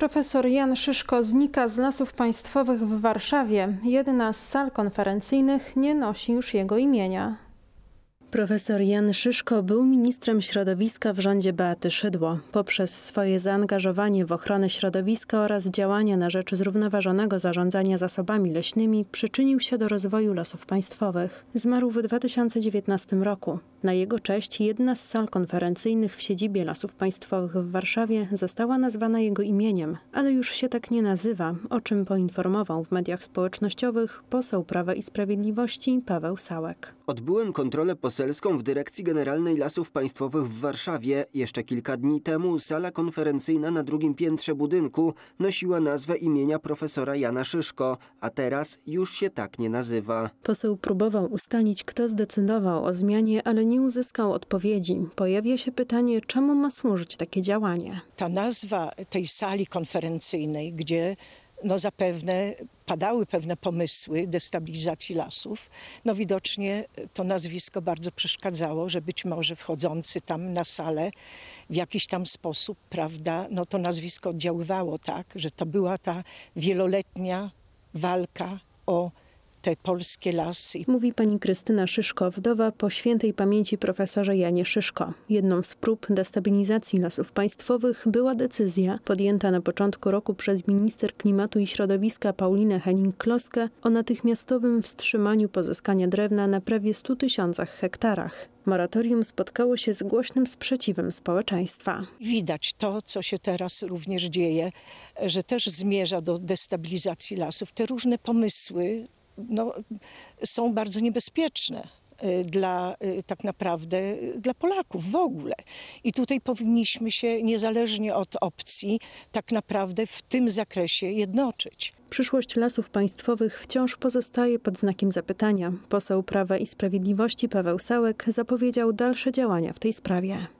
Profesor Jan Szyszko znika z lasów państwowych w Warszawie. Jedna z sal konferencyjnych nie nosi już jego imienia. Profesor Jan Szyszko był ministrem środowiska w rządzie Beaty Szydło. Poprzez swoje zaangażowanie w ochronę środowiska oraz działania na rzecz zrównoważonego zarządzania zasobami leśnymi przyczynił się do rozwoju lasów państwowych. Zmarł w 2019 roku. Na jego cześć jedna z sal konferencyjnych w siedzibie Lasów Państwowych w Warszawie została nazwana jego imieniem, ale już się tak nie nazywa, o czym poinformował w mediach społecznościowych poseł Prawa i Sprawiedliwości Paweł Sałek. Odbyłem kontrolę poselską w Dyrekcji Generalnej Lasów Państwowych w Warszawie. Jeszcze kilka dni temu sala konferencyjna na drugim piętrze budynku nosiła nazwę imienia profesora Jana Szyszko, a teraz już się tak nie nazywa. Poseł próbował ustalić, kto zdecydował o zmianie, ale nie uzyskał odpowiedzi, pojawia się pytanie, czemu ma służyć takie działanie. Ta nazwa tej sali konferencyjnej, gdzie no zapewne padały pewne pomysły destabilizacji lasów. No widocznie to nazwisko bardzo przeszkadzało, że być może wchodzący tam na salę w jakiś tam sposób, prawda, no to nazwisko oddziaływało tak, że to była ta wieloletnia walka o te polskie lasy. Mówi pani Krystyna Szyszko, wdowa po świętej pamięci profesorze Janie Szyszko. Jedną z prób destabilizacji lasów państwowych była decyzja podjęta na początku roku przez minister klimatu i środowiska Paulinę Henning-Kloskę o natychmiastowym wstrzymaniu pozyskania drewna na prawie 100 tysiącach hektarach. Moratorium spotkało się z głośnym sprzeciwem społeczeństwa. Widać to, co się teraz również dzieje, że też zmierza do destabilizacji lasów. Te różne pomysły no, są bardzo niebezpieczne y, dla y, tak naprawdę y, dla Polaków w ogóle. I tutaj powinniśmy się niezależnie od opcji tak naprawdę w tym zakresie jednoczyć. Przyszłość lasów państwowych wciąż pozostaje pod znakiem zapytania. Poseł Prawa i Sprawiedliwości Paweł Sałek zapowiedział dalsze działania w tej sprawie.